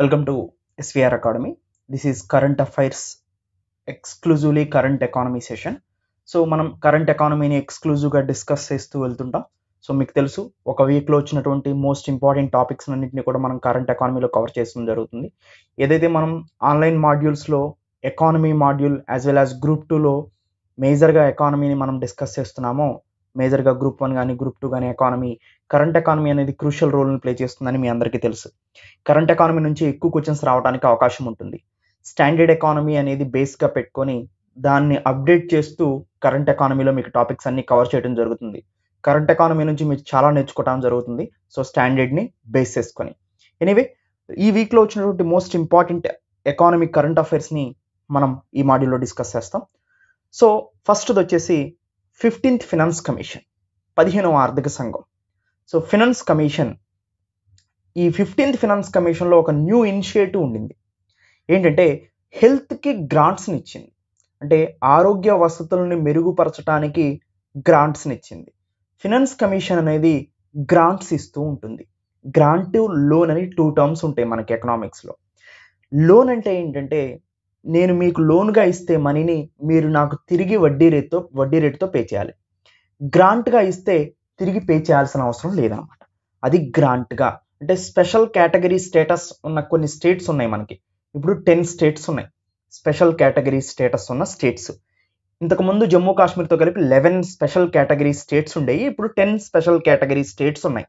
welcome to SVR academy this is current affairs exclusively current economy session so మనం current ఎకానమీని ఎక్స్క్లూజివ్గా డిస్కస్ చేస్తూ వెళ్తుంటాం సో మీకు తెలుసు ఒక వీక్లో వచ్చినటువంటి మోస్ట్ ఇంపార్టెంట్ టాపిక్స్ అన్నింటినీ కూడా మనం కరెంట్ ఎకానమీలో కవర్ చేయడం జరుగుతుంది ఏదైతే మనం ఆన్లైన్ మాడ్యూల్స్లో economy module as well as group టూలో మేజర్గా ఎకానమీని మనం డిస్కస్ చేస్తున్నామో మేజర్గా గ్రూప్ వన్ కానీ గ్రూప్ టూ కానీ ఎకానమీ కరెంట్ ఎకానమీ అనేది క్రూషియల్ రోల్ని ప్లే చేస్తుందని మీ అందరికీ తెలుసు కరెంట్ ఎకానమీ నుంచి ఎక్కువ క్వశ్చన్స్ రావడానికి అవకాశం ఉంటుంది స్టాండర్డ్ ఎకానమీ అనేది బేస్గా పెట్టుకొని దాన్ని అప్డేట్ చేస్తూ కరెంట్ ఎకానమీలో మీకు టాపిక్స్ అన్ని కవర్ చేయడం జరుగుతుంది కరెంట్ ఎకానమీ నుంచి మీరు చాలా నేర్చుకోవడం జరుగుతుంది సో స్టాండర్డ్ని బేస్ చేసుకొని ఎనీవే ఈ వీక్లో వచ్చినటువంటి మోస్ట్ ఇంపార్టెంట్ ఎకానమీ కరెంట్ అఫైర్స్ని మనం ఈ మాడ్యూల్లో డిస్కస్ చేస్తాం సో ఫస్ట్ది వచ్చేసి ఫిఫ్టీన్త్ ఫినాన్స్ కమిషన్ పదిహేనవ ఆర్థిక సంఘం సో ఫినాన్స్ కమిషన్ ఈ ఫిఫ్టీన్త్ ఫినాన్స్ కమిషన్లో ఒక న్యూ ఇనిషియేటివ్ ఉండింది ఏంటంటే హెల్త్కి గ్రాంట్స్ని ఇచ్చింది అంటే ఆరోగ్య వసతులను మెరుగుపరచడానికి గ్రాంట్స్ని ఇచ్చింది ఫినాన్స్ కమిషన్ అనేది గ్రాంట్స్ ఇస్తూ ఉంటుంది గ్రాంట్ లోన్ అని టూ టర్మ్స్ ఉంటాయి మనకి ఎకనామిక్స్లో లోన్ అంటే ఏంటంటే నేను మీకు లోన్గా ఇస్తే మనీని మీరు నాకు తిరిగి వడ్డీ రేట్తో వడ్డీ రేటుతో పే చేయాలి గ్రాంట్గా ఇస్తే తిరిగి పే చేయాల్సిన అవసరం లేదనమాట అది గ్రాంట్గా అంటే స్పెషల్ కేటగిరీ స్టేటస్ ఉన్న కొన్ని స్టేట్స్ ఉన్నాయి మనకి ఇప్పుడు టెన్ స్టేట్స్ ఉన్నాయి స్పెషల్ కేటగిరీ స్టేటస్ ఉన్న స్టేట్స్ ఇంతకుముందు జమ్మూ కాశ్మీర్తో కలిపి లెవెన్ స్పెషల్ కేటగిరీ స్టేట్స్ ఉండేవి ఇప్పుడు టెన్ స్పెషల్ కేటగిరీ స్టేట్స్ ఉన్నాయి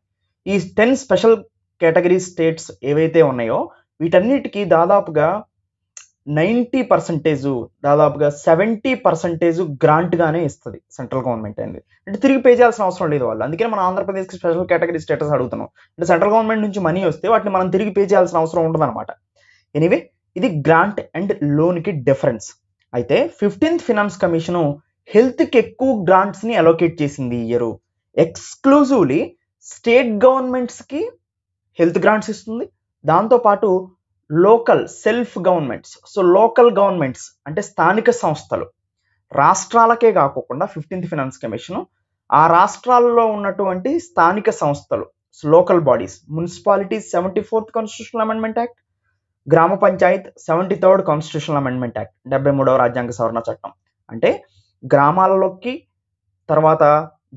ఈ టెన్ స్పెషల్ కేటగిరీ స్టేట్స్ ఏవైతే ఉన్నాయో వీటన్నిటికీ దాదాపుగా నైంటీ పర్సంటేజ్ దాదాపుగా సెవెంటీ పర్సంటేజ్ గ్రాంట్గానే ఇస్తుంది సెంట్రల్ గవర్నమెంట్ అనేది అంటే తిరిగి పే చేయాల్సిన అవసరం లేదు వాళ్ళు అందుకని మనం ఆంధ్రప్రదేశ్కి స్పెషల్ కేటగిరీ స్టేటస్ అడుగుతున్నాం అంటే సెంట్రల్ గవర్నమెంట్ నుంచి మనీ వస్తే వాటిని మనం తిరిగి పే చేయాల్సిన అవసరం ఉండదు అనమాట ఎనీవే ఇది గ్రాంట్ అండ్ లోన్కి డిఫరెన్స్ అయితే ఫిఫ్టీన్త్ ఫినాన్స్ కమిషను హెల్త్కి ఎక్కువ గ్రాంట్స్ని అలోకేట్ చేసింది ఈ ఇయర్ ఎక్స్క్లూజివ్లీ స్టేట్ గవర్నమెంట్స్కి హెల్త్ గ్రాంట్స్ ఇస్తుంది దాంతోపాటు local self governments so local governments అంటే స్థానిక సంస్థలు రాష్ట్రాలకే కాకుండా ఫిఫ్టీన్త్ ఫినాన్స్ కమిషన్ ఆ రాష్ట్రాల్లో ఉన్నటువంటి స్థానిక సంస్థలు local bodies municipalities seventy fourth constitutional amendment act గ్రామ panchayat seventy third constitutional amendment act డెబ్బై మూడవ రాజ్యాంగ సవరణ చట్టం అంటే గ్రామాలలోకి తర్వాత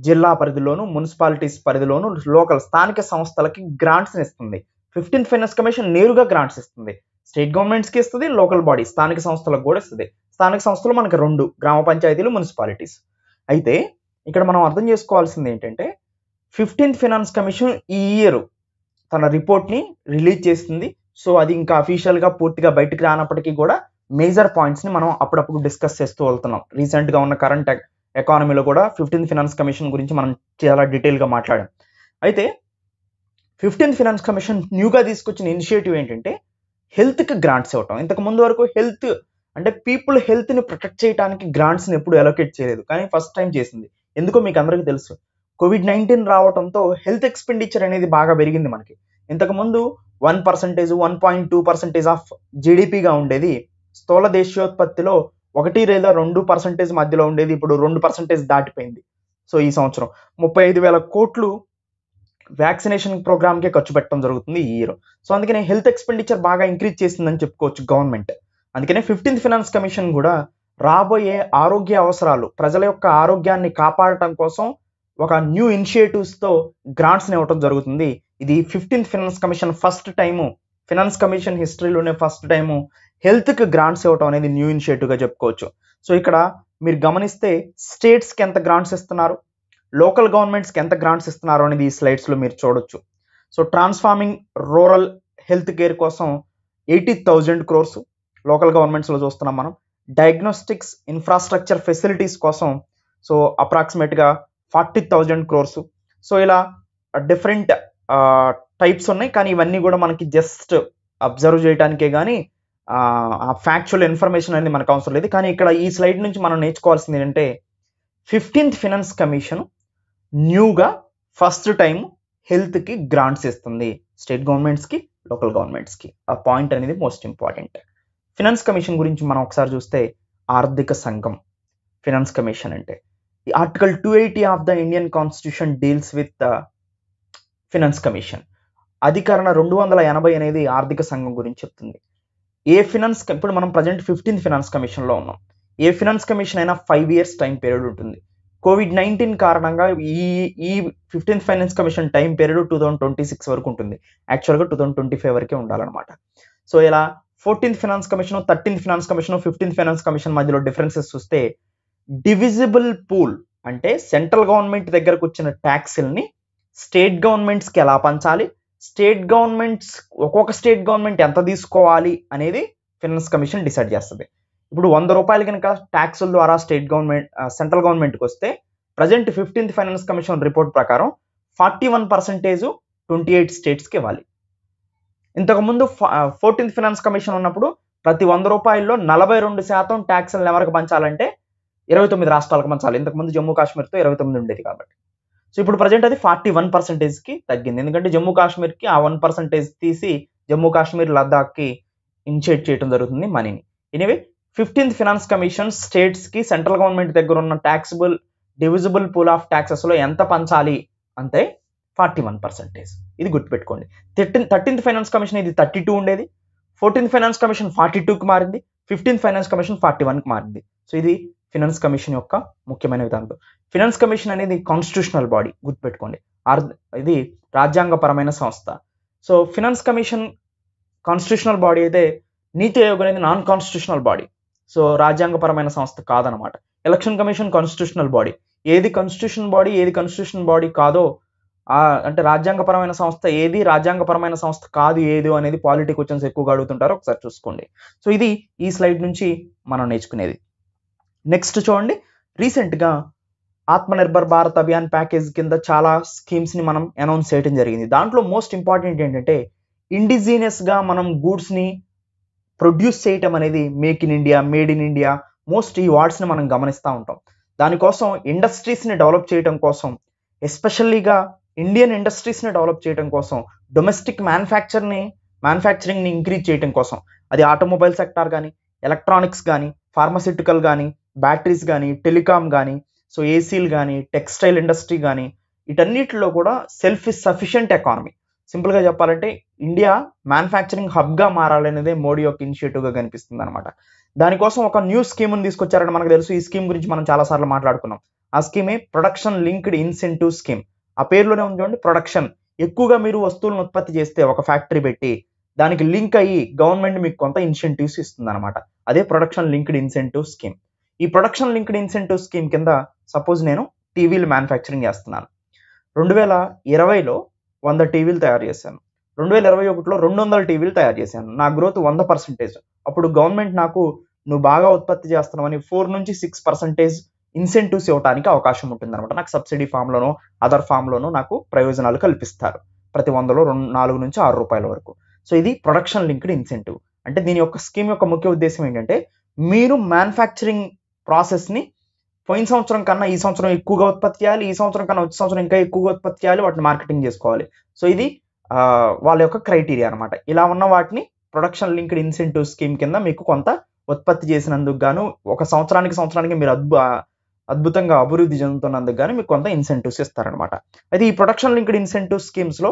జిల్లా పరిధిలోను మున్సిపాలిటీస్ పరిధిలోను లోకల్ స్థానిక సంస్థలకి గ్రాంట్స్ని ఇస్తుంది ఫిఫ్టీన్త్ ఫైనాన్స్ కమిషన్ నేరుగా గ్రాంట్స్ ఇస్తుంది స్టేట్ గవర్నమెంట్స్కి ఇస్తుంది లోకల్ బాడీ స్థానిక సంస్థలకు కూడా ఇస్తుంది స్థానిక సంస్థలు మనకి రెండు గ్రామ పంచాయతీలు మున్సిపాలిటీస్ అయితే ఇక్కడ మనం అర్థం చేసుకోవాల్సింది ఏంటంటే ఫిఫ్టీన్త్ ఫైనాన్స్ కమిషన్ ఈ ఇయర్ తన రిపోర్ట్ని రిలీజ్ చేస్తుంది సో అది ఇంకా అఫీషియల్గా పూర్తిగా బయటకు రానప్పటికీ కూడా మేజర్ పాయింట్స్ని మనం అప్పుడప్పుడు డిస్కస్ చేస్తూ వెళ్తున్నాం రీసెంట్గా ఉన్న కరెంట్ ఎకానమీలో కూడా ఫిఫ్టీన్త్ ఫినాన్స్ కమిషన్ గురించి మనం చాలా డీటెయిల్గా మాట్లాడాం అయితే ఫిఫ్టీన్త్ ఫినాన్స్ కమిషన్ న్యూగా తీసుకొచ్చిన ఇనిషియేటివ్ ఏంటంటే హెల్త్కి గ్రాంట్స్ ఇవ్వటం ఇంతకు ముందు వరకు హెల్త్ అంటే పీపుల్ హెల్త్ని ప్రొటెక్ట్ చేయడానికి గ్రాంట్స్ని ఎప్పుడు అలోకేట్ చేయలేదు కానీ ఫస్ట్ టైం చేసింది ఎందుకో మీకు అందరికీ తెలుసు కోవిడ్ నైన్టీన్ రావడంతో హెల్త్ ఎక్స్పెండిచర్ అనేది బాగా పెరిగింది మనకి ఇంతకుముందు one percentage one point two percentage of జీడిపిగా ఉండేది స్థూల దేశీయోత్పత్తిలో ఒకటి లేదా రెండు పర్సంటేజ్ మధ్యలో ఉండేది ఇప్పుడు రెండు పర్సంటేజ్ దాటిపోయింది సో ఈ సంవత్సరం ముప్పై ఐదు వేల కోట్లు వ్యాక్సినేషన్ ప్రోగ్రామ్కే ఖర్చు పెట్టడం జరుగుతుంది ఈ ఇయర్ సో అందుకనే హెల్త్ ఎక్స్పెండిచర్ బాగా ఇంక్రీజ్ చేసిందని చెప్పుకోవచ్చు గవర్నమెంట్ అందుకనే ఫిఫ్టీన్త్ ఫినాన్స్ కమిషన్ కూడా రాబోయే ఆరోగ్య అవసరాలు ప్రజల యొక్క ఆరోగ్యాన్ని కాపాడటం కోసం ఒక న్యూ ఇనిషియేటివ్స్తో గ్రాంట్స్ని ఇవ్వటం జరుగుతుంది ఇది fifteenth finance commission first time finance commission హిస్టరీలోనే ఫస్ట్ టైము హెల్త్కి గ్రాంట్స్ ఇవ్వటం అనేది న్యూ ఇనిషియేటివ్గా చెప్పుకోవచ్చు సో ఇక్కడ మీరు గమనిస్తే స్టేట్స్కి ఎంత గ్రాంట్స్ ఇస్తున్నారు లోకల్ గవర్నమెంట్స్కి ఎంత గ్రాంట్స్ ఇస్తున్నారో అనేది ఈ స్లైడ్స్లో మీరు చూడొచ్చు so transforming rural health care కోసం ఎయిటీ థౌజండ్ క్రోర్స్ లోకల్ గవర్నమెంట్స్లో చూస్తున్నాం మనం డయాగ్నోస్టిక్స్ ఇన్ఫ్రాస్ట్రక్చర్ ఫెసిలిటీస్ కోసం సో అప్రాక్సిమేట్గా ఫార్టీ థౌజండ్ క్రోర్స్ సో ఇలా డిఫరెంట్ టైప్స్ ఉన్నాయి కానీ ఇవన్నీ కూడా మనకి జస్ట్ అబ్జర్వ్ చేయడానికే కానీ ఆ ఫ్యాక్చువల్ ఇన్ఫర్మేషన్ అనేది మనకు అవసరం లేదు కానీ ఇక్కడ ఈ స్లైడ్ నుంచి మనం నేర్చుకోవాల్సింది ఏంటంటే ఫిఫ్టీన్త్ ఫినాన్స్ కమిషన్ న్యూగా ఫస్ట్ టైం హెల్త్కి గ్రాంట్స్ ఇస్తుంది స్టేట్ గవర్నమెంట్స్కి లోకల్ గవర్నమెంట్స్కి ఆ పాయింట్ అనేది మోస్ట్ ఇంపార్టెంట్ ఫినాన్స్ కమిషన్ గురించి మనం ఒకసారి చూస్తే ఆర్థిక సంఘం ఫినాన్స్ కమిషన్ అంటే ఈ article two eighty of the Indian constitution deals with finance commission అధికరణ రెండు వందల ఎనభై అనేది ఆర్థిక సంఘం గురించి చెప్తుంది ఏ ఫినాన్స్ ఇప్పుడు మనం ప్రజెంట్ ఫిఫ్టీన్త్ ఫినాన్స్ కమిషన్లో ఉన్నాం ఏ ఫినాన్స్ కమిషన్ అయినా ఫైవ్ ఇయర్స్ టైం పీరియడ్ ఉంటుంది కోవిడ్ నైన్టీన్ కారణంగా ఈ ఈ fifteenth finance commission time period two thousand twenty six వరకు ఉంటుంది యాక్చువల్గా టూ థౌజండ్ ట్వంటీ ఫైవ్ వరకే ఉండాలన్నమాట సో ఇలా fourteenth finance commission thirteenth finance commission fifteenth finance commission మధ్యలో డిఫరెన్సెస్ చూస్తే డివిజిబుల్ పూల్ అంటే సెంట్రల్ గవర్నమెంట్ దగ్గరకు వచ్చిన ట్యాక్స్ని స్టేట్ గవర్నమెంట్స్కి ఎలా పంచాలి స్టేట్ గవర్నమెంట్స్ ఒక్కొక్క స్టేట్ గవర్నమెంట్ ఎంత తీసుకోవాలి అనేది ఫైనాన్స్ కమిషన్ డిసైడ్ చేస్తుంది ఇప్పుడు వంద రూపాయలు కనుక ట్యాక్సుల ద్వారా స్టేట్ గవర్నమెంట్ సెంట్రల్ గవర్నమెంట్కి వస్తే present fifteenth finance commission report ప్రకారం forty one percentage twenty eight స్టేట్స్కి ఇవ్వాలి ఇంతకుముందు ఫోర్టీన్త్ ఫైనాన్స్ కమిషన్ ఉన్నప్పుడు ప్రతి వంద రూపాయల్లో నలభై రెండు శాతం ట్యాక్స్లను ఎవరికి పంచాలంటే ఇరవై తొమ్మిది రాష్ట్రాలకు పంచాలి ఇంతకుముందు జమ్మూ కాశ్మీర్తో ఇరవై తొమ్మిది ఉండేది కాబట్టి సో ఇప్పుడు ప్రజెంట్ అది ఫార్టీ వన్ పర్సెంటేజ్కి తగ్గింది ఎందుకంటే జమ్మూ కాశ్మీర్కి ఆ వన్ పర్సెంటేజ్ తీసి జమ్మూ కాశ్మీర్ లద్దాఖ్కి ఇన్షియేట్ చేయడం జరుగుతుంది మనీని anyway fifteenth finance commission states కి సెంట్రల్ గవర్నమెంట్ దగ్గర ఉన్న ట్యాక్సిబుల్ డివిజిబుల్ పూల్ ఆఫ్ లో ఎంత పంచాలి అంటే ఫార్టీ వన్ పర్సెంటేజ్ ఇది గుర్తుపెట్టుకోండి థర్టీన్ థర్టీన్త్ ఫైనాన్స్ కమిషన్ ఇది థర్టీ టూ ఉండేది ఫోర్టీన్త్ ఫైనాన్స్ కమిషన్ ఫార్టీ టూకి మారింది ఫిఫ్టీన్త్ ఫైనాన్స్ కమిషన్ ఫార్టీ వన్కి మారింది సో ఇది ఫినాన్స్ కమిషన్ యొక్క ముఖ్యమైన విధానంలో ఫినాన్స్ కమిషన్ అనేది కాన్స్టిట్యూషనల్ బాడీ గుర్తుపెట్టుకోండి ఇది రాజ్యాంగపరమైన సంస్థ so finance commission constitutional body అయితే నీతి ఆయోగ్ అనేది నాన్ కాన్స్టిట్యూషనల్ బాడీ సో రాజ్యాంగపరమైన సంస్థ కాదనమాట ఎలక్షన్ కమిషన్ కాన్స్టిట్యూషనల్ బాడీ ఏది కాన్స్టిట్యూషన్ బాడీ ఏది కాన్స్టిట్యూషన్ బాడీ కాదో అంటే రాజ్యాంగపరమైన సంస్థ ఏది రాజ్యాంగపరమైన సంస్థ కాదు ఏది అనేది పాలిటీ క్వశ్చన్స్ ఎక్కువగా అడుగుతుంటారు ఒకసారి చూసుకోండి సో ఇది ఈ స్లైడ్ నుంచి మనం నేర్చుకునేది నెక్స్ట్ చూడండి రీసెంట్గా ఆత్మనిర్భర్ భారత్ అభియాన్ ప్యాకేజ్ కింద చాలా స్కీమ్స్ని మనం అనౌన్స్ చేయడం జరిగింది దాంట్లో మోస్ట్ ఇంపార్టెంట్ ఏంటంటే ఇండిజీనియస్గా మనం గూడ్స్ని ప్రొడ్యూస్ చేయటం అనేది make in India made in India most ఈ వార్డ్స్ని మనం గమనిస్తూ ఉంటాం దానికోసం ఇండస్ట్రీస్ని డెవలప్ చేయటం కోసం ఎస్పెషల్లీగా ఇండియన్ ఇండస్ట్రీస్ని డెవలప్ చేయడం కోసం డొమెస్టిక్ మ్యానుఫ్యాక్చర్ని మ్యానుఫ్యాక్చరింగ్ని ఇంక్రీజ్ చేయడం కోసం అది ఆటోమొబైల్ సెక్టార్ కానీ ఎలక్ట్రానిక్స్ కానీ ఫార్మసిటికల్ కానీ బ్యాటరీస్ కానీ టెలికామ్ కానీ సో ఏసీలు కానీ టెక్స్టైల్ ఇండస్ట్రీ కానీ వీటన్నిటిలో కూడా సెల్ఫ్ ఇస్ సఫిషియంట్ ఎకానమీ సింపుల్గా చెప్పాలంటే ఇండియా మ్యానుఫ్యాక్చరింగ్ హబ్గా మారాలనేదే మోడీ యొక్క ఇనిషియేటివ్గా కనిపిస్తుంది అనమాట దానికోసం ఒక న్యూ స్కీమ్ని తీసుకొచ్చారని మనకు తెలుసు ఈ స్కీమ్ గురించి మనం చాలాసార్లు మాట్లాడుకున్నాం ఆ స్కీమే ప్రొడక్షన్ లింక్డ్ ఇన్సెంటివ్ స్కీమ్ ఆ పేరులోనే ఉంది చూడండి ప్రొడక్షన్ ఎక్కువగా మీరు వస్తువులను ఉత్పత్తి చేస్తే ఒక ఫ్యాక్టరీ పెట్టి దానికి లింక్ అయ్యి గవర్నమెంట్ మీకు కొంత ఇన్సెంటివ్స్ ఇస్తుంది అనమాట అదే ప్రొడక్షన్ లింక్డ్ ఇన్సెంటివ్ స్కీమ్ ఈ ప్రొడక్షన్ లింక్డ్ ఇన్సెంటివ్ స్కీమ్ కింద సపోజ్ నేను టీవీలు మ్యానుఫ్యాక్చరింగ్ చేస్తున్నాను రెండు వేల ఇరవైలో వంద టీవీలు తయారు చేశాను రెండు వేల ఇరవై ఒకటిలో రెండు వందల టీవీలు తయారు చేశాను నా గ్రోత్ వంద పర్సెంటేజ్ అప్పుడు గవర్నమెంట్ నాకు నువ్వు బాగా ఉత్పత్తి చేస్తున్నావని ఫోర్ నుంచి సిక్స్ పర్సెంటేజ్ ఇన్సెంటివ్స్ ఇవ్వడానికి అవకాశం ఉంటుంది అనమాట నాకు సబ్సిడీ ఫామ్లోనో అదర్ ఫామ్లోనో నాకు ప్రయోజనాలు కల్పిస్తారు ప్రతి వందలో రెండు నాలుగు నుంచి ఆరు రూపాయల వరకు సో ఇది ప్రొడక్షన్ లింక్డ్ ఇన్సెంటివ్ అంటే దీని యొక్క స్కీమ్ యొక్క ముఖ్య ఉద్దేశం ఏంటంటే మీరు మ్యానుఫ్యాక్చరింగ్ ప్రాసెస్ని పోయిన సంవత్సరం కన్నా ఈ సంవత్సరం ఎక్కువగా ఉత్పత్తి చేయాలి ఈ సంవత్సరం కన్నా వచ్చే సంవత్సరం ఇంకా ఎక్కువగా ఉత్పత్తి చేయాలి వాటిని మార్కెటింగ్ చేసుకోవాలి సో ఇది వాళ్ళ యొక్క క్రైటీరియా అనమాట ఇలా ఉన్న వాటిని ప్రొడక్షన్ లింక్డ్ ఇన్సెంటివ్ స్కీమ్ కింద మీకు కొంత ఉత్పత్తి చేసినందుకు గాను ఒక సంవత్సరానికి సంవత్సరానికి మీరు అద్భు అద్భుతంగా అభివృద్ధి చెందుతున్నందుకు కానీ మీకు కొంత ఇన్సెంటివ్స్ ఇస్తారనమాట అయితే ఈ ప్రొడక్షన్ లింక్డ్ ఇన్సెంటివ్ స్కీమ్స్లో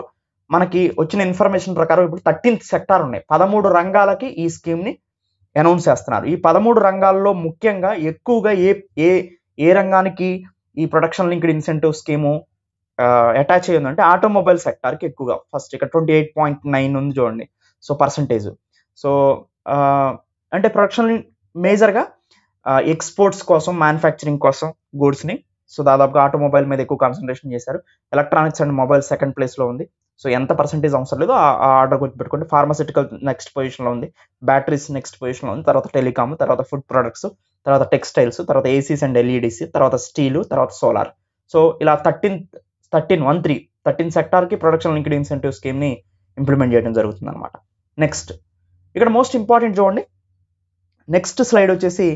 మనకి వచ్చిన ఇన్ఫర్మేషన్ ప్రకారం ఇప్పుడు థర్టీన్త్ సెక్టార్ ఉన్నాయి పదమూడు రంగాలకి ఈ స్కీమ్ని అనౌన్స్ చేస్తున్నారు ఈ పదమూడు రంగాల్లో ముఖ్యంగా ఎక్కువగా ఏ ఏ ఏ రంగానికి ఈ production linked incentive scheme attach అయ్యి ఉందంటే ఆటోమొబైల్ సెక్టార్కి ఎక్కువగా ఫస్ట్ ఇక్కడ ట్వంటీ ఎయిట్ పాయింట్ నైన్ ఉంది చూడండి సో పర్సంటేజ్ సో అంటే ప్రొడక్షన్ మేజర్గా ఎక్స్పోర్ట్స్ కోసం మ్యానుఫ్యాక్చరింగ్ కోసం గూడ్స్ని సో దాదాపుగా ఆటోమొబైల్ మీద ఎక్కువ కాన్సన్ట్రేషన్ చేశారు ఎలక్ట్రానిక్స్ అండ్ మొబైల్ సెకండ్ ప్లేస్లో ఉంది సో ఎంత పర్సంటేజ్ అవసరం లేదు ఆ ఆర్డర్ గుర్తు పెట్టుకుంటే ఫార్మాసిటికల్ నెక్స్ట్ పొజిషన్లో ఉంది బ్యాటరీస్ నెక్స్ట్ పొజిషన్లో ఉంది తర్వాత టెలికామ్ తర్వాత ఫుడ్ ప్రొడక్ట్స్ తర్వాత టెక్స్టైల్స్ తర్వాత ఏసీస్ అండ్ ఎల్ఈడిస్ తర్వాత స్టీలు తర్వాత సోలార్ సో ఇలా thirteen thirteen one three thirteen సెక్టార్కి ప్రొడక్షన్ లింక్డ్ ఇన్సెంటివ్ స్కీమ్ని ఇంప్లిమెంట్ చేయడం జరుగుతుంది అనమాట నెక్స్ట్ ఇక్కడ మోస్ట్ ఇంపార్టెంట్ చూడండి నెక్స్ట్ స్లైడ్ వచ్చేసి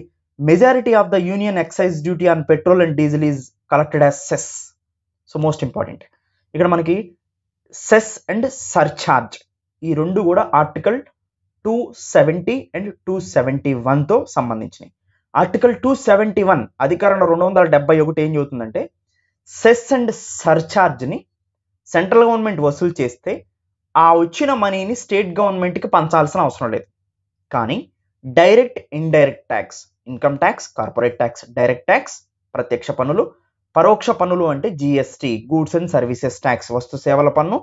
majority of the union excise duty on petrol and diesel is collected as cess so most important ఇక్కడ మనకి సెస్ అండ్ సర్ఛార్జ్ ఈ రెండు కూడా article two seventy and two seventy వన్తో సంబంధించినవి ఆర్టికల్ టూ సెవెంటీ వన్ అధికరణ రెండు వందల డెబ్బై ఒకటి ఏం చెబుతుందంటే సెస్ అండ్ సర్ఛార్జ్ని సెంట్రల్ గవర్నమెంట్ వసూలు చేస్తే ఆ వచ్చిన మనీని స్టేట్ గవర్నమెంట్కి పంచాల్సిన అవసరం లేదు కానీ direct indirect tax income tax corporate tax direct tax ప్రత్యక్ష పన్నులు పరోక్ష పన్నులు అంటే GST goods and services tax వస్తు సేవల పన్ను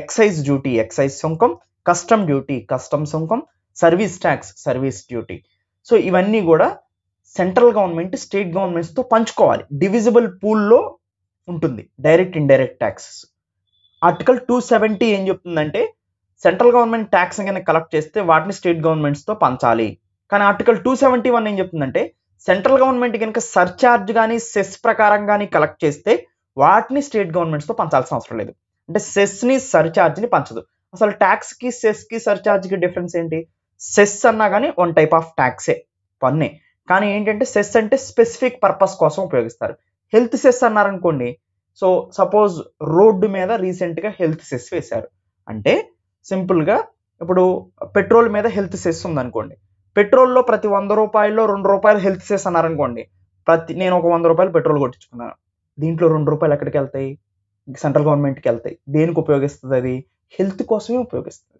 ఎక్సైజ్ డ్యూటీ ఎక్సైజ్ సుంకం కస్టమ్ డ్యూటీ కస్టమ్ సుంకం service tax service duty so ఇవన్నీ కూడా సెంట్రల్ గవర్నమెంట్ స్టేట్ గవర్నమెంట్స్తో పంచుకోవాలి డివిజిబుల్ పూల్లో ఉంటుంది direct indirect taxes article two seventy ఏం చెప్తుందంటే సెంట్రల్ గవర్నమెంట్ ట్యాక్స్ కనుక కలెక్ట్ చేస్తే వాటిని స్టేట్ గవర్నమెంట్స్తో పంచాలి కానీ ఆర్టికల్ టూ సెవెంటీ వన్ ఏం చెప్తుందంటే సెంట్రల్ గవర్నమెంట్ కనుక సర్చార్జ్ కానీ సెస్ ప్రకారం కానీ కలెక్ట్ చేస్తే వాటిని స్టేట్ గవర్నమెంట్స్తో పంచాల్సిన అవసరం లేదు అంటే సెస్ని సర్చార్జ్ని పంచదు అసలు ట్యాక్స్కి సెస్కి సర్చార్జ్కి డిఫరెన్స్ ఏంటి సెస్ అన్నా కానీ వన్ టైప్ ఆఫ్ ట్యాక్సే పన్నే కానీ ఏంటంటే సెస్ అంటే స్పెసిఫిక్ పర్పస్ కోసం ఉపయోగిస్తారు హెల్త్ సెస్ అన్నారనుకోండి సో సపోజ్ రోడ్డు మీద రీసెంట్గా హెల్త్ సెస్ వేశారు అంటే సింపుల్గా ఇప్పుడు పెట్రోల్ మీద హెల్త్ సెస్ ఉందనుకోండి పెట్రోల్లో ప్రతి వంద రూపాయల్లో రెండు రూపాయలు హెల్త్ సెస్ అన్నారనుకోండి ప్రతి నేను ఒక వంద రూపాయలు పెట్రోల్ కొట్టించుకున్నాను దీంట్లో రెండు రూపాయలు ఎక్కడికి వెళ్తాయి సెంట్రల్ గవర్నమెంట్కి వెళ్తాయి దేనికి ఉపయోగిస్తుంది అది హెల్త్ కోసమే ఉపయోగిస్తుంది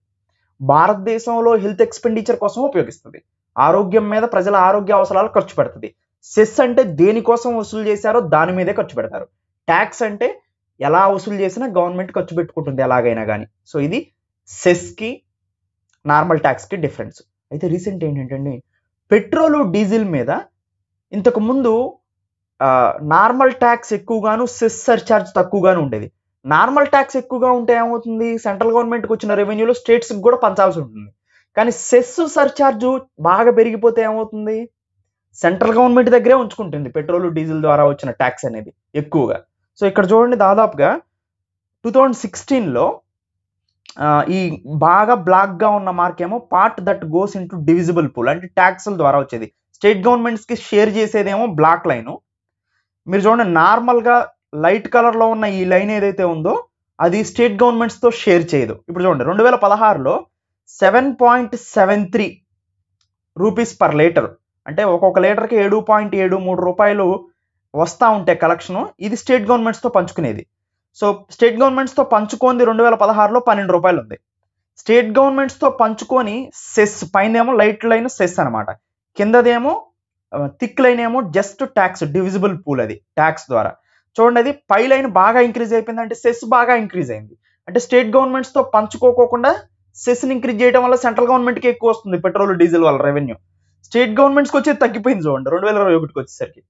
భారతదేశంలో హెల్త్ ఎక్స్పెండిచర్ కోసం ఉపయోగిస్తుంది ఆరోగ్యం మీద ప్రజల ఆరోగ్య అవసరాలు ఖర్చు పెడుతుంది సెస్ అంటే దేనికోసం వసూలు చేశారో దాని మీదే ఖర్చు పెడతారు ట్యాక్స్ అంటే ఎలా వసూలు చేసినా గవర్నమెంట్ ఖర్చు పెట్టుకుంటుంది ఎలాగైనా కానీ సో ఇది సెస్కి నార్మల్ ట్యాక్స్కి డిఫరెన్స్ అయితే రీసెంట్ ఏంటంటే పెట్రోల్ డీజిల్ మీద ఇంతకుముందు నార్మల్ ట్యాక్స్ ఎక్కువగాను సెస్ సర్ఛార్జ్ తక్కువగాను ఉండేది నార్మల్ ట్యాక్స్ ఎక్కువగా ఉంటే ఏమవుతుంది సెంట్రల్ గవర్నమెంట్కి వచ్చిన రెవెన్యూలో స్టేట్స్కి కూడా పంచాల్సి ఉంటుంది కానీ సెస్ సర్ఛార్జు బాగా పెరిగిపోతే ఏమవుతుంది సెంట్రల్ గవర్నమెంట్ దగ్గరే ఉంచుకుంటుంది పెట్రోల్ డీజిల్ ద్వారా వచ్చిన ట్యాక్స్ అనేది ఎక్కువగా సో ఇక్కడ చూడండి దాదాపుగా టూ థౌజండ్ సిక్స్టీన్లో ఈ బాగా బ్లాక్గా ఉన్న మార్క్ ఏమో part that goes in divisible pool అంటే ట్యాక్సుల ద్వారా వచ్చేది స్టేట్ గవర్నమెంట్స్కి షేర్ చేసేదేమో బ్లాక్ లైను మీరు చూడండి నార్మల్గా లైట్ కలర్లో ఉన్న ఈ లైన్ ఏదైతే ఉందో అది స్టేట్ గవర్నమెంట్స్తో షేర్ చేయదు ఇప్పుడు చూడండి రెండు వేల పదహారులో seven point seven three rupees per litre అంటే ఒక్కొక్క లీటర్కి ఏడు పాయింట్ ఏడు మూడు రూపాయలు వస్తూ ఉంటాయి కలెక్షను ఇది స్టేట్ గవర్నమెంట్స్తో పంచుకునేది సో స్టేట్ గవర్నమెంట్స్తో పంచుకొని రెండు వేల పదహారులో పన్నెండు రూపాయలు ఉంది స్టేట్ గవర్నమెంట్స్తో పంచుకొని సెస్ పైన ఏమో లైట్ లైన్ సెస్ అనమాట కిందదేమో థిక్ లైన్ ఏమో జస్ట్ ట్యాక్స్ డివిజిబుల్ పూల్ అది ట్యాక్స్ ద్వారా చూడండి అది పై లైన్ బాగా ఇంక్రీజ్ అయిపోయింది అంటే సెస్ బాగా ఇంక్రీజ్ అయింది అంటే స్టేట్ గవర్నమెంట్స్తో పంచుకోకోకుండా సెస్ని ఇంక్రీజ్ చేయడం వల్ల సెంట్రల్ గవర్నమెంట్కి ఎక్కువ వస్తుంది పెట్రోల్ డీజిల్ వల్ల రెవెన్యూ స్టేట్ గవర్నమెంట్స్ వచ్చేది తగ్గిపోయింది చూడండి రెండు వేల ఇరవై ఒకటికి వచ్చేసరికి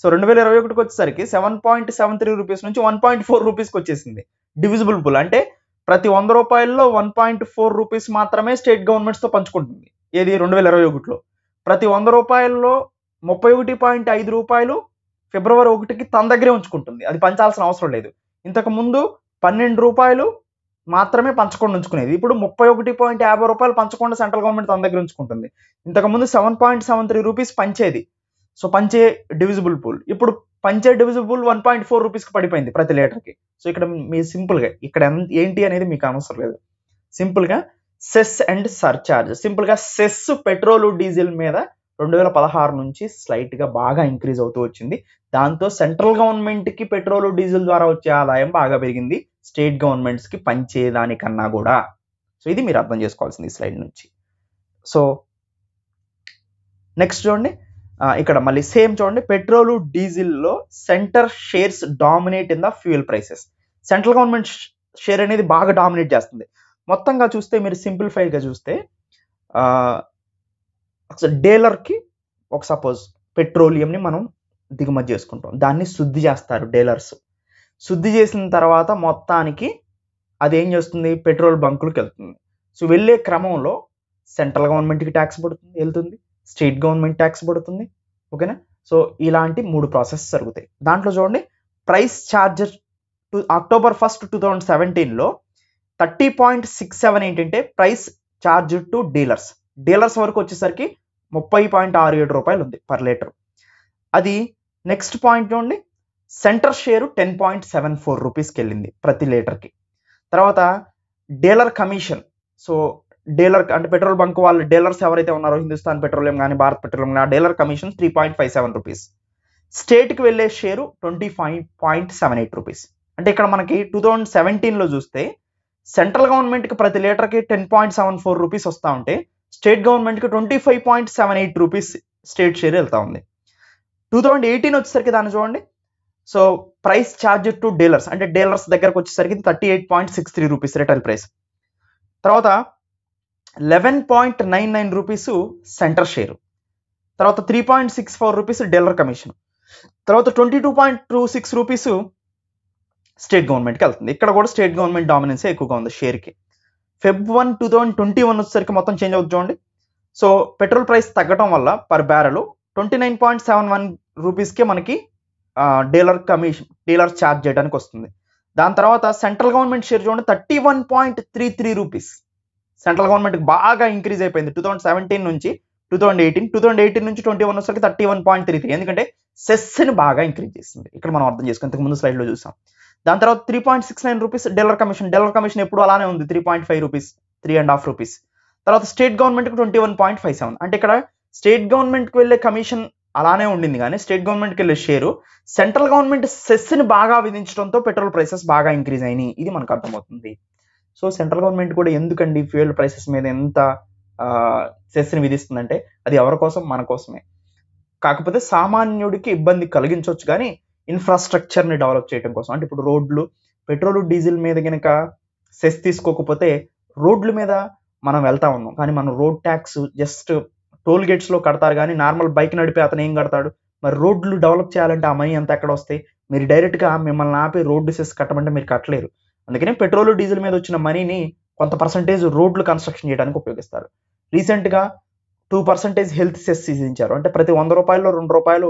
సో రెండు వేల ఇరవై ఒకటికి వచ్చేసరికి seven point seven three rupees నుంచి వన్ పాయింట్ ఫోర్ రూపీస్కి వచ్చేసింది డివిజిబుల్ పుల్ అంటే ప్రతి వంద రూపాయల్లో వన్ పాయింట్ ఫోర్ రూపీస్ మాత్రమే స్టేట్ గవర్నమెంట్స్తో పంచుకుంటుంది ఏది రెండు వేల ఇరవై ఒకటిలో ప్రతి వంద రూపాయల్లో ముప్పై ఒకటి పాయింట్ ఐదు రూపాయలు ఫిబ్రవరి ఒకటికి తన దగ్గరే ఉంచుకుంటుంది అది పంచాల్సిన అవసరం లేదు ఇంతకు ముందు పన్నెండు రూపాయలు మాత్రమే పంచకుండా ఉంచుకునేది ఇప్పుడు ముప్పై ఒకటి పాయింట్ యాభై రూపాయలు పంచకుండా సెంట్రల్ గవర్నమెంట్ తన దగ్గర ఉంచుకుంటుంది ఇంతకుముందు seven point seven three rupees పంచేది సో పంచే డివిజిబుల్ పూల్ ఇప్పుడు పంచే డివిజిబుల్ వన్ పాయింట్ ఫోర్ రూపీస్కి పడిపోయింది ప్రతి లీటర్కి సో ఇక్కడ మీ సింపుల్గా ఇక్కడ ఏంటి అనేది మీకు అవసరం లేదు సింపుల్గా సెస్ అండ్ సర్చార్జ్ సింపుల్గా సెస్ పెట్రోల్ డీజిల్ మీద రెండు వేల పదహారు నుంచి స్లైట్గా బాగా ఇంక్రీజ్ అవుతూ వచ్చింది దాంతో సెంట్రల్ గవర్నమెంట్కి పెట్రోల్ డీజిల్ ద్వారా వచ్చే ఆదాయం బాగా పెరిగింది స్టేట్ గవర్నమెంట్స్కి పంచేదానికన్నా కూడా సో ఇది మీరు అర్థం చేసుకోవాల్సింది ఈ స్లైడ్ నుంచి సో నెక్స్ట్ చూడండి ఇక్కడ మళ్ళీ సేమ్ చూడండి పెట్రోల్ డీజిల్లో centre shares dominate in the fuel prices central government share అనేది బాగా డామినేట్ చేస్తుంది మొత్తంగా చూస్తే మీరు సింప్లిఫైగా చూస్తే డీలర్కి ఒక సపోజ్ పెట్రోలియంని మనం దిగుమతి చేసుకుంటాం దాన్ని శుద్ధి చేస్తారు డీలర్స్ శుద్ధి చేసిన తర్వాత మొత్తానికి అది ఏం చేస్తుంది పెట్రోల్ బంకులకు వెళ్తుంది సో వెళ్ళే క్రమంలో సెంట్రల్ గవర్నమెంట్కి ట్యాక్స్ పడుతుంది వెళ్తుంది స్టేట్ గవర్నమెంట్ ట్యాక్స్ పడుతుంది ఓకేనా సో ఇలాంటి మూడు ప్రాసెస్ జరుగుతాయి దాంట్లో చూడండి price charger to October first two thousand సెవెంటీన్లో థర్టీ పాయింట్ సిక్స్ సెవెన్ ఏంటంటే price charge to dealers dealers వరకు వచ్చేసరికి ముప్పై పాయింట్ ఆరు ఏడు రూపాయలు ఉంది పర్ లీటర్ అది నెక్స్ట్ పాయింట్ చూడండి centre share ten point seven four రూపీస్కి వెళ్ళింది ప్రతి లీటర్కి తర్వాత డీలర్ కమిషన్ సో డీలర్ అంటే పెట్రోల్ బంక్ వాళ్ళు డీలర్స్ ఎవరైతే ఉన్నారో హిందుస్థాన్ పెట్రోలియం కానీ భారత్ పెట్రోలియం కానీ dealer commission three point five seven rupees స్టేట్కి వెళ్ళే share twenty five point seven eight rupees అంటే ఇక్కడ మనకి టూ థౌజండ్ సెవెంటీన్లో చూస్తే సెంట్రల్ గవర్నమెంట్కి ప్రతి లీటర్కి ten point seven four rupees వస్తూ ఉంటే స్టేట్ గవర్నమెంట్కి twenty five point seven eight rupees state share వెళ్తూ ఉంది టూ థౌజండ్ ఎయిటీన్ వచ్చేసరికి దాన్ని చూడండి so price charge to dealers అంటే డీలర్స్ దగ్గరకు వచ్చేసరికి thirty eight point six three rupees retail price తర్వాత eleven point nine nine rupees centre share తర్వాత three point six four rupees dealer commission తర్వాత twenty two point two six rupees state గవర్నమెంట్కి వెళ్తుంది ఇక్కడ కూడా స్టేట్ గవర్నమెంట్ డామినెన్సే ఎక్కువగా ఉంది షేర్కి Feb one two thousand twenty one వచ్చేసరికి మొత్తం చేంజ్ అవుతుంది చూడండి సో పెట్రోల్ ప్రైస్ తగ్గడం వల్ల per barrel twenty nine point seven one రూపీస్కే మనకి డీలర్ కమిషన్ డీలర్ ఛార్జ్ చేయడానికి వస్తుంది దాని తర్వాత సెంట్రల్ గవర్నమెంట్ షేర్ చూడండి thirty one point three three rupees central గవర్నమెంట్కి బాగా ఇంక్రీజ్ అయిపోయింది టూ థౌసండ్ సెవెంటీన్ నుంచి two thousand eighteen two thousand eighteen నుంచి ట్వంటీ వన్ వచ్చేసరికి thirty one point three three ఎందుకంటే సెస్ని బాగా ఇంక్రీజ్ చేసింది ఇక్కడ మనం అర్థం చేసుకుని ఇంతకు ముందు స్లైడ్లో చూసాం దాని తర్వాత three point six nine rupees dealer commission dealer commission ఎప్పుడు అలానే ఉంది three point five rupees three and half rupees తర్వాత స్టేట్ గవర్నమెంట్కి twenty one point five seven అంటే ఇక్కడ స్టేట్ గవర్నమెంట్కి వెళ్ళే కమిషన్ అలానే ఉండింది కానీ స్టేట్ గవర్నమెంట్కి వెళ్ళే షేరు సెంట్రల్ గవర్నమెంట్ సెస్ని బాగా విధించడంతో పెట్రోల్ ప్రైసెస్ బాగా ఇంక్రీజ్ అయినాయి ఇది మనకు అర్థమవుతుంది సో సెంట్రల్ గవర్నమెంట్ కూడా ఎందుకండి ఫ్యూయల్ ప్రైసెస్ మీద ఎంత సెస్ని విధిస్తుందంటే అది ఎవరి కోసం మన కోసమే కాకపోతే సామాన్యుడికి ఇబ్బంది కలిగించవచ్చు కానీ ఇన్ఫ్రాస్ట్రక్చర్ని డెవలప్ చేయడం కోసం అంటే ఇప్పుడు రోడ్లు పెట్రోల్ డీజిల్ మీద కనుక సెస్ తీసుకోకపోతే రోడ్ల మీద మనం వెళ్తా ఉన్నాం కానీ మనం రోడ్ ట్యాక్స్ జస్ట్ టోల్ గేట్స్లో కడతారు కానీ నార్మల్ బైక్ నడిపే అతను ఏం కడతాడు మరి రోడ్లు డెవలప్ చేయాలంటే ఆ మనీ ఎంత ఎక్కడ వస్తాయి మీరు డైరెక్ట్గా మిమ్మల్ని ఆపి రోడ్డు సెస్ కట్టమంటే మీరు కట్టలేరు అందుకనే పెట్రోల్ డీజిల్ మీద వచ్చిన మనీని కొంత పర్సంటేజ్ రోడ్లు కన్స్ట్రక్షన్ చేయడానికి ఉపయోగిస్తారు రీసెంట్గా టూ పర్సెంటేజ్ హెల్త్ సెస్ సీజించారు అంటే ప్రతి వంద రూపాయల్లో రెండు రూపాయలు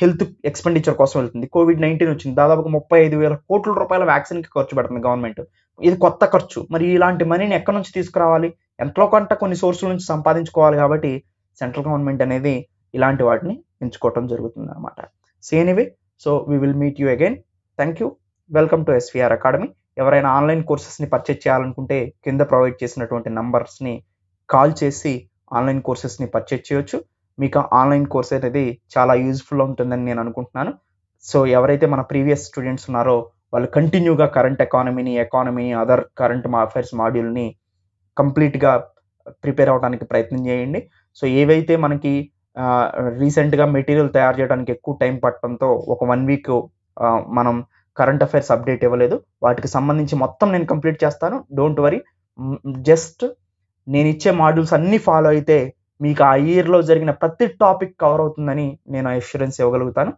హెల్త్ ఎక్స్పెండిచర్ కోసం వెళ్తుంది కోవిడ్ నైన్టీన్ వచ్చింది దాదాపు ముప్పై ఐదు వేల కోట్ల రూపాయల వ్యాక్సిన్కి ఖర్చు పెడుతుంది గవర్నమెంట్ ఇది కొత్త ఖర్చు మరి ఇలాంటి మనీని ఎక్కడి నుంచి తీసుకురావాలి ఎంతలో కొంత కొన్ని సోర్సుల నుంచి సంపాదించుకోవాలి కాబట్టి సెంట్రల్ గవర్నమెంట్ అనేది ఇలాంటి వాటిని ఎంచుకోవటం జరుగుతుంది అనమాట so so we will meet you again thank you welcome to SVR academy ఎవరైనా ఆన్లైన్ కోర్సెస్ని పర్చేజ్ చేయాలనుకుంటే కింద ప్రొవైడ్ చేసినటువంటి నంబర్స్ని కాల్ చేసి ఆన్లైన్ కోర్సెస్ని పర్చేజ్ చేయొచ్చు మీకు ఆన్లైన్ కోర్స్ అనేది చాలా యూజ్ఫుల్ ఉంటుందని నేను అనుకుంటున్నాను సో ఎవరైతే మన ప్రీవియస్ స్టూడెంట్స్ ఉన్నారో వాళ్ళు కంటిన్యూగా కరెంట్ ఎకానమీని ఎకానమీని అదర్ కరెంట్ అఫైర్స్ మాడ్యూల్ని కంప్లీట్గా ప్రిపేర్ అవడానికి ప్రయత్నం చేయండి సో ఏవైతే మనకి రీసెంట్గా మెటీరియల్ తయారు చేయడానికి ఎక్కువ టైం పట్టడంతో ఒక వన్ వీక్ మనం కరెంట్ అఫైర్స్ అప్డేట్ ఇవ్వలేదు వాటికి సంబంధించి మొత్తం నేను కంప్లీట్ చేస్తాను డోంట్ వరీ జస్ట్ నేను ఇచ్చే మాడ్యూల్స్ అన్నీ ఫాలో అయితే మీకు ఆ ఇయర్లో జరిగిన ప్రతి టాపిక్ కవర్ అవుతుందని నేను అష్యూరెన్స్ ఇవ్వగలుగుతాను